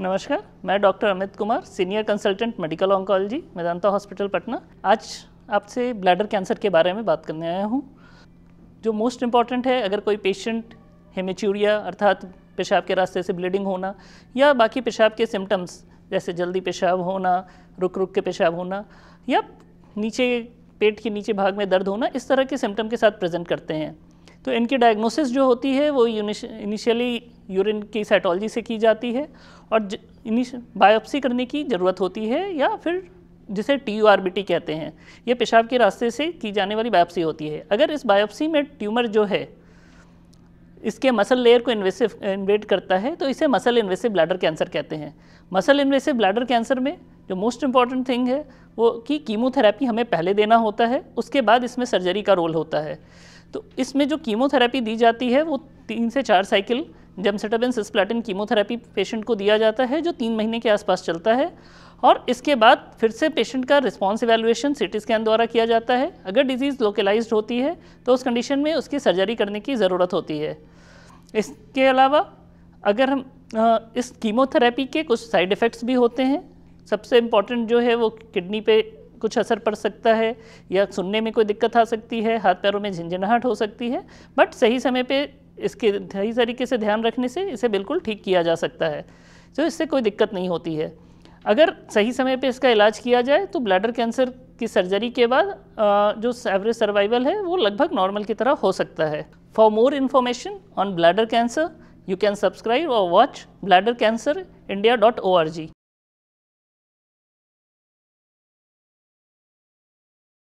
नमस्कार मैं doctor Amit Kumar senior consultant medical oncology Medanta hospital Patna आज आपसे ब्लैडर कैंसर के बारे में बात करने आया हूँ जो मोस्ट इम्पॉर्टेंट है अगर कोई पेशेंट हेमेच्यूरिया अर्थात पेशाब के रास्ते से ब्लीडिंग होना या बाकी पेशाब के सिम्टम्स जैसे जल्दी पेशाब होना रुक रुक के पेशाब होना या नीचे पेट के नीचे भाग में दर्द होना इस तरह के सिम्टम के साथ प्रेजेंट करते हैं तो इनकी डायग्नोसिस जो होती है वो इनिशियली यूरिन की साइटोलॉजी से की जाती है और बायोप्सी करने की ज़रूरत होती है या फिर जिसे T U R B T कहते हैं ये पेशाब के रास्ते से की जाने वाली बायोप्सी होती है अगर इस बायोप्सी में ट्यूमर जो है इसके मसल लेयर को इन्वेसिव इन्वेट करता है तो इसे मसल इन्वेसिव ब्लैडर कैंसर कहते हैं मसल इन्वेसिव ब्लैडर कैंसर में जो मोस्ट इंपॉर्टेंट थिंग है वो कि कीमोथेरेपी हमें पहले देना होता है उसके बाद इसमें सर्जरी का रोल होता है तो इसमें जो कीमोथेरेपी दी जाती है वो तीन से चार cycle gemcitabine cisplatin chemotherapy patient को दिया जाता है जो तीन महीने के आसपास चलता है और इसके बाद फिर से पेशेंट का रिस्पांस सी सिटी स्कैन द्वारा किया जाता है अगर डिजीज़ लोकलाइज्ड होती है तो उस कंडीशन में उसकी सर्जरी करने की ज़रूरत होती है इसके अलावा अगर हम इस कीमोथेरेपी के कुछ साइड इफ़ेक्ट्स भी होते हैं सबसे इम्पॉर्टेंट जो है वो किडनी पे कुछ असर पड़ सकता है या सुनने में कोई दिक्कत आ सकती है हाथ पैरों में झंझनाहट हो सकती है बट सही समय पे इसके सही तरीके से ध्यान रखने से इसे बिल्कुल ठीक किया जा सकता है तो इससे कोई दिक्कत नहीं होती है अगर सही समय पे इसका इलाज किया जाए तो ब्लैडर कैंसर की सर्जरी के बाद जो एवरेज सर्वाइवल है वो लगभग नॉर्मल की तरह हो सकता है for more information on bladder cancer you can subscribe और watch bladder cancer India dot O R जी